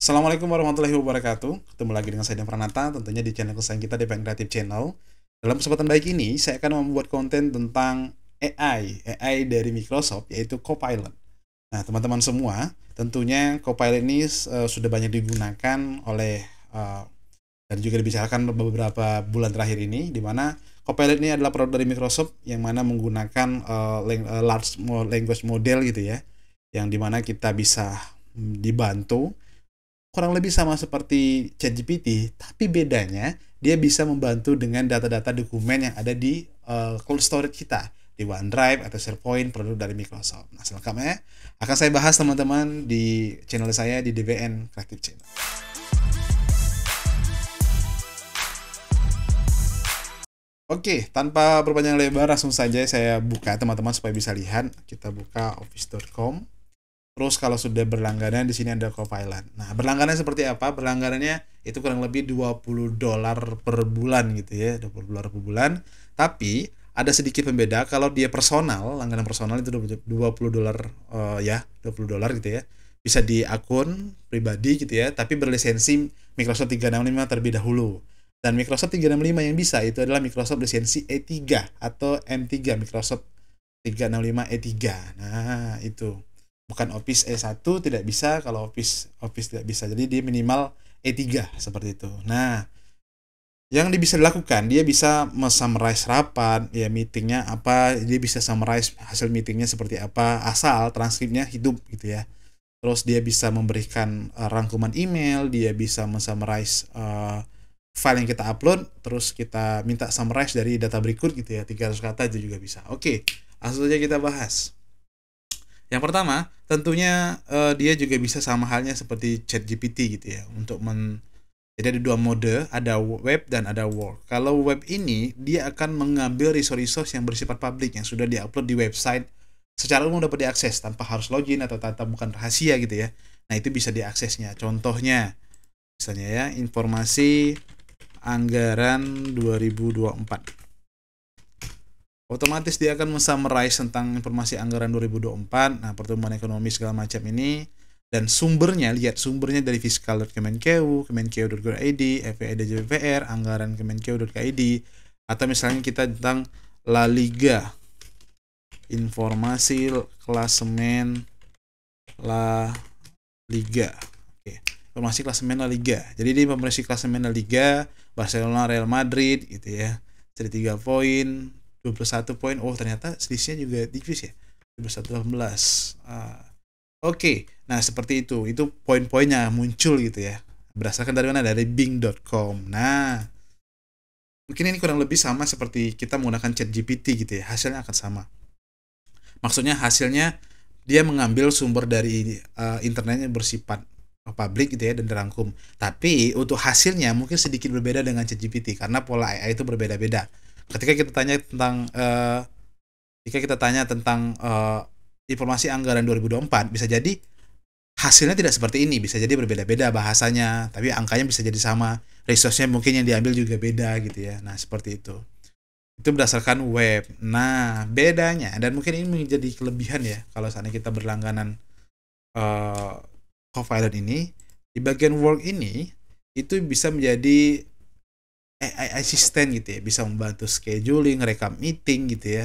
Assalamualaikum warahmatullahi wabarakatuh. Ketemu lagi dengan saya Dan Pranata, tentunya di channel kesayangan kita DPN Creative Channel. Dalam kesempatan baik ini, saya akan membuat konten tentang AI, AI dari Microsoft, yaitu Copilot. Nah, teman-teman semua, tentunya Copilot ini uh, sudah banyak digunakan oleh uh, dan juga dibicarakan beberapa bulan terakhir ini, di mana Copilot ini adalah produk dari Microsoft yang mana menggunakan uh, large language model gitu ya, yang dimana kita bisa mm, dibantu kurang lebih sama seperti ChatGPT, tapi bedanya dia bisa membantu dengan data-data dokumen yang ada di uh, cloud storage kita di OneDrive atau SharePoint produk dari Microsoft. Nah, selengkapnya akan saya bahas teman-teman di channel saya di DBN Creative Channel. Oke, tanpa berpanjang lebar langsung saja saya buka teman-teman supaya bisa lihat. Kita buka office.com. Terus kalau sudah berlangganan di sini ada Copilot. Nah, berlangganan seperti apa? Berlangganannya itu kurang lebih 20 dolar per bulan gitu ya, 20 dolar per bulan. Tapi ada sedikit pembeda kalau dia personal, langganan personal itu 20 dolar uh, ya, 20 dolar gitu ya. Bisa di akun pribadi gitu ya, tapi berlisensi Microsoft 365 terlebih dahulu. Dan Microsoft 365 yang bisa itu adalah Microsoft lisensi E3 atau M3 Microsoft 365 E3. E nah, itu bukan Office E1 tidak bisa kalau Office Office tidak bisa. Jadi dia minimal E3 seperti itu. Nah, yang dia bisa dilakukan, dia bisa summarize rapat, ya meetingnya apa, dia bisa summarize hasil meetingnya seperti apa, asal transkripnya hidup gitu ya. Terus dia bisa memberikan uh, rangkuman email, dia bisa summarize uh, eh, file yang kita upload, terus kita minta summarize dari data berikut gitu ya, 300 kata aja juga bisa. Oke, langsung saja kita bahas. Yang pertama, tentunya uh, dia juga bisa sama halnya seperti ChatGPT gitu ya, untuk men jadi ada dua mode, ada web dan ada work. Kalau web ini dia akan mengambil resource-resource yang bersifat publik yang sudah diupload di website secara umum dapat diakses tanpa harus login atau tata bukan rahasia gitu ya. Nah, itu bisa diaksesnya. Contohnya misalnya ya informasi anggaran 2024 otomatis dia akan mensummarize tentang informasi anggaran 2024, nah pertumbuhan ekonomi segala macam ini dan sumbernya lihat sumbernya dari fiskal.kemenkeu, kemenkeu.go.id, FPID e e JPR, anggaran kemenkeu.kid atau misalnya kita tentang La Liga informasi klasemen La Liga. Oke, informasi klasemen La Liga. Jadi di informasi klasemen La Liga Barcelona Real Madrid gitu ya. Jadi 3 poin, 21 poin oh ternyata selisihnya juga tipis ya 21 18 ah. oke okay. nah seperti itu itu poin-poinnya muncul gitu ya berdasarkan dari mana dari bing.com nah mungkin ini kurang lebih sama seperti kita menggunakan chat GPT gitu ya hasilnya akan sama maksudnya hasilnya dia mengambil sumber dari uh, internetnya bersifat publik gitu ya dan dirangkum. Tapi untuk hasilnya mungkin sedikit berbeda dengan ChatGPT karena pola AI itu berbeda-beda ketika kita tanya tentang uh, eh, jika kita tanya tentang uh, informasi anggaran 2024 bisa jadi hasilnya tidak seperti ini bisa jadi berbeda-beda bahasanya tapi angkanya bisa jadi sama resource-nya mungkin yang diambil juga beda gitu ya nah seperti itu itu berdasarkan web nah bedanya dan mungkin ini menjadi kelebihan ya kalau saatnya kita berlangganan uh, Copilot ini di bagian work ini itu bisa menjadi AI eh, eh, assistant gitu ya bisa membantu scheduling, rekam meeting gitu ya,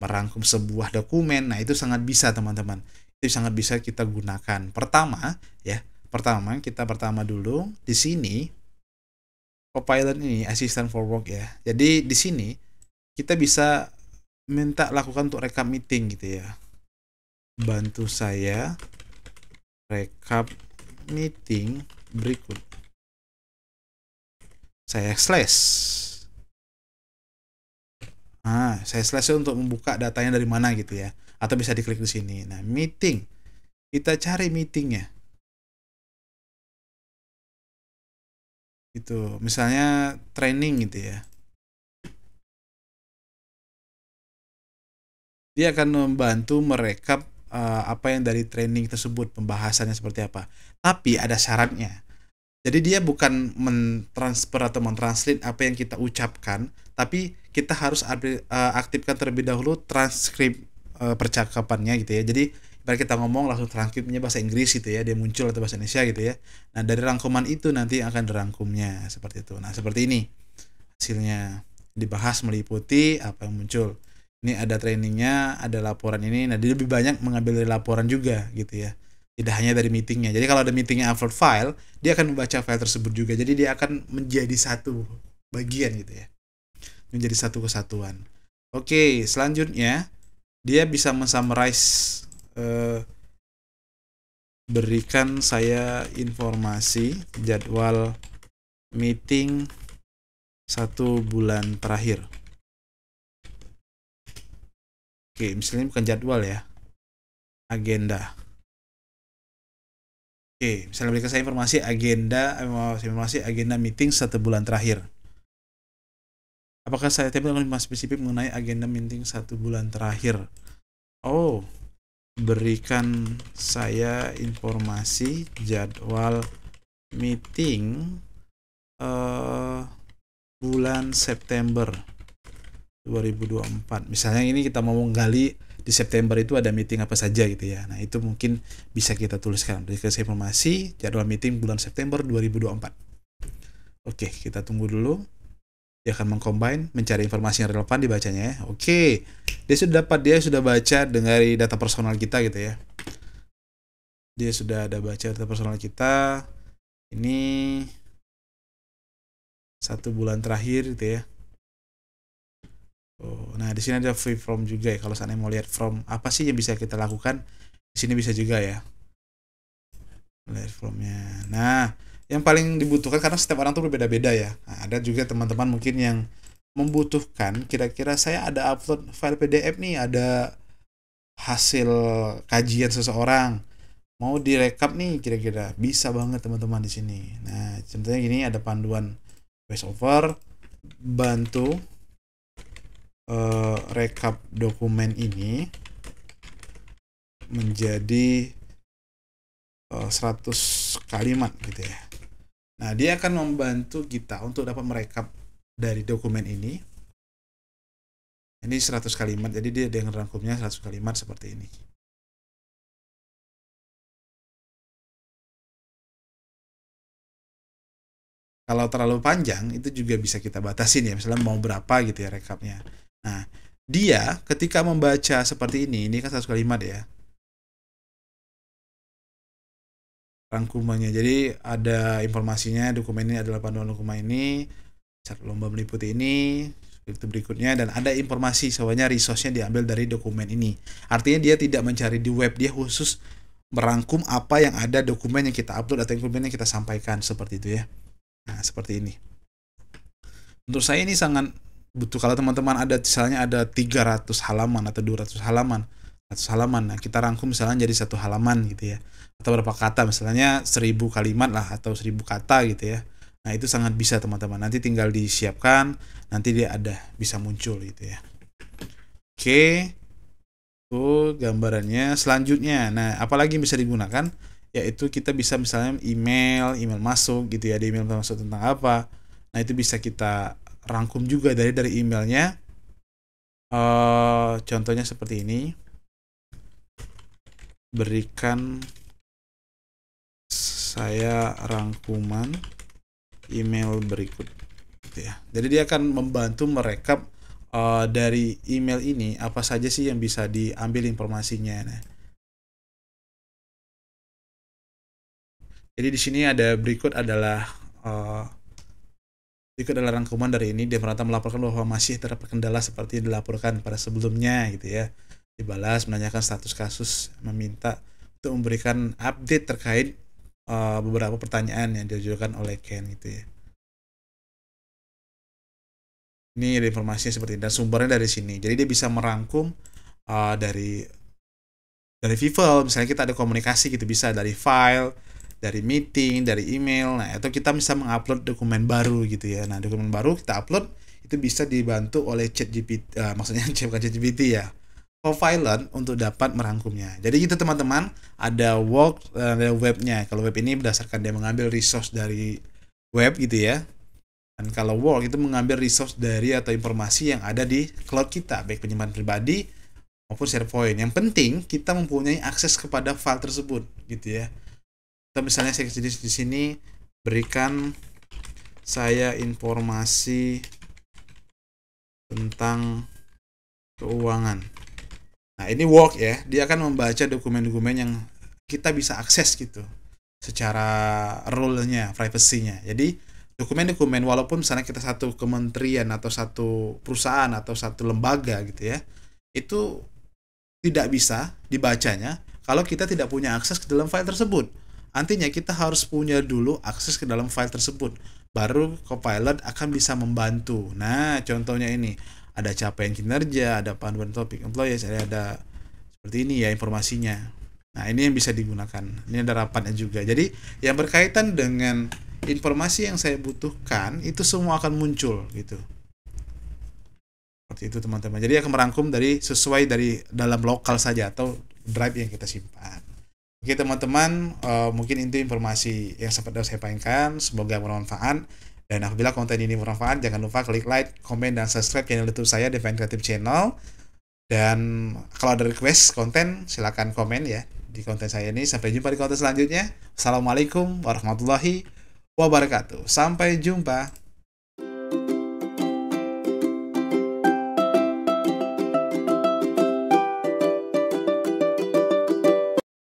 merangkum sebuah dokumen. Nah itu sangat bisa teman-teman, itu sangat bisa kita gunakan. Pertama ya, pertama kita pertama dulu di sini Copilot ini assistant for work ya. Jadi di sini kita bisa minta lakukan untuk rekap meeting gitu ya. Bantu saya rekap meeting berikut saya slash Nah, saya slash untuk membuka datanya dari mana gitu ya. Atau bisa diklik di sini. Nah, meeting. Kita cari meetingnya. Itu, Misalnya training gitu ya. Dia akan membantu merekap uh, apa yang dari training tersebut, pembahasannya seperti apa. Tapi ada syaratnya. Jadi dia bukan mentransfer atau mentranslate apa yang kita ucapkan, tapi kita harus eh, aktifkan terlebih dahulu transkrip eh, percakapannya gitu ya. Jadi ibarat kita ngomong langsung transkripnya bahasa Inggris gitu ya, dia muncul atau bahasa Indonesia gitu ya. Nah, dari rangkuman itu nanti akan dirangkumnya seperti itu. Nah, seperti ini hasilnya dibahas meliputi apa yang muncul. Ini ada trainingnya, ada laporan ini. Nah, dia lebih banyak mengambil dari laporan juga gitu ya tidak hanya dari meetingnya. Jadi kalau ada meetingnya upload file, dia akan membaca file tersebut juga. Jadi dia akan menjadi satu bagian gitu ya. Menjadi satu kesatuan. Oke, selanjutnya dia bisa mensummarize eh, berikan saya informasi jadwal meeting satu bulan terakhir. Oke, misalnya bukan jadwal ya, agenda. Oke, misalnya berikan saya informasi agenda eh, informasi agenda meeting satu bulan terakhir. Apakah saya tidak lebih spesifik mengenai agenda meeting satu bulan terakhir? Oh, berikan saya informasi jadwal meeting uh, bulan September 2024. Misalnya ini kita mau menggali di September itu ada meeting apa saja gitu ya. Nah, itu mungkin bisa kita tuliskan. Beri kasih informasi jadwal meeting bulan September 2024. Oke, kita tunggu dulu. Dia akan mengcombine, mencari informasi yang relevan dibacanya ya. Oke, dia sudah dapat, dia sudah baca dengan data personal kita gitu ya. Dia sudah ada baca data personal kita. Ini satu bulan terakhir gitu ya. Oh, nah di sini ada free from juga ya kalau sana mau lihat from apa sih yang bisa kita lakukan di sini bisa juga ya lihat fromnya. Nah yang paling dibutuhkan karena setiap orang tuh berbeda-beda ya. Nah, ada juga teman-teman mungkin yang membutuhkan kira-kira saya ada upload file PDF nih ada hasil kajian seseorang mau direkap nih kira-kira bisa banget teman-teman di sini. Nah, contohnya gini ada panduan voiceover bantu uh, rekap dokumen ini menjadi uh, eh, 100 kalimat gitu ya. Nah, dia akan membantu kita untuk dapat merekap dari dokumen ini. Ini 100 kalimat, jadi dia dengan rangkumnya 100 kalimat seperti ini. Kalau terlalu panjang itu juga bisa kita batasin ya, misalnya mau berapa gitu ya rekapnya. Nah, dia ketika membaca seperti ini, ini kan satu kalimat ya. Rangkumannya. Jadi ada informasinya, dokumen ini adalah panduan hukuman ini, satu lomba meliputi ini, itu berikutnya dan ada informasi soalnya resource-nya diambil dari dokumen ini. Artinya dia tidak mencari di web, dia khusus merangkum apa yang ada dokumen yang kita upload atau dokumen yang kita sampaikan seperti itu ya. Nah, seperti ini. untuk saya ini sangat butuh kalau teman-teman ada misalnya ada 300 halaman atau 200 halaman satu halaman nah kita rangkum misalnya jadi satu halaman gitu ya atau berapa kata misalnya seribu kalimat lah atau seribu kata gitu ya nah itu sangat bisa teman-teman nanti tinggal disiapkan nanti dia ada bisa muncul gitu ya oke tuh gambarannya selanjutnya nah apalagi bisa digunakan yaitu kita bisa misalnya email email masuk gitu ya di email masuk tentang apa nah itu bisa kita rangkum juga dari dari emailnya uh, contohnya seperti ini berikan saya rangkuman email berikut gitu ya jadi dia akan membantu merekap uh, dari email ini apa saja sih yang bisa diambil informasinya nah jadi di sini ada berikut adalah uh, Berikut adalah rangkuman dari ini. Demerata melaporkan bahwa masih terdapat kendala seperti dilaporkan pada sebelumnya gitu ya. Dibalas menanyakan status kasus, meminta untuk memberikan update terkait uh, beberapa pertanyaan yang diajukan oleh Ken gitu ya. Ini ada informasinya seperti ini dan sumbernya dari sini. Jadi dia bisa merangkum uh, dari dari Vival, misalnya kita ada komunikasi gitu bisa dari file dari meeting, dari email. Nah, atau kita bisa mengupload dokumen baru gitu ya. Nah, dokumen baru kita upload itu bisa dibantu oleh ChatGPT uh, maksudnya bukan ChatGPT ya. Copilot untuk dapat merangkumnya. Jadi gitu teman-teman, ada work eh, ada webnya. Kalau web ini berdasarkan dia mengambil resource dari web gitu ya. Dan kalau work itu mengambil resource dari atau informasi yang ada di cloud kita, baik penyimpanan pribadi maupun SharePoint. Yang penting kita mempunyai akses kepada file tersebut gitu ya kita misalnya saya di sini berikan saya informasi tentang keuangan. Nah, ini work ya. Dia akan membaca dokumen-dokumen yang kita bisa akses gitu secara rule-nya, privacy-nya. Jadi, dokumen-dokumen walaupun misalnya kita satu kementerian atau satu perusahaan atau satu lembaga gitu ya, itu tidak bisa dibacanya kalau kita tidak punya akses ke dalam file tersebut. Artinya kita harus punya dulu akses ke dalam file tersebut. Baru Copilot akan bisa membantu. Nah, contohnya ini. Ada capaian kinerja, ada panduan topik employees, ada, ada seperti ini ya informasinya. Nah, ini yang bisa digunakan. Ini ada rapatnya juga. Jadi, yang berkaitan dengan informasi yang saya butuhkan itu semua akan muncul gitu. Seperti itu teman-teman. Jadi akan merangkum dari sesuai dari dalam lokal saja atau drive yang kita simpan. Oke teman-teman, uh, mungkin itu informasi yang sempat saya sampaikan. Semoga bermanfaat. Dan apabila konten ini bermanfaat, jangan lupa klik like, komen, dan subscribe channel YouTube saya, Defend Creative Channel. Dan kalau ada request konten, silahkan komen ya di konten saya ini. Sampai jumpa di konten selanjutnya. Assalamualaikum warahmatullahi wabarakatuh. Sampai jumpa.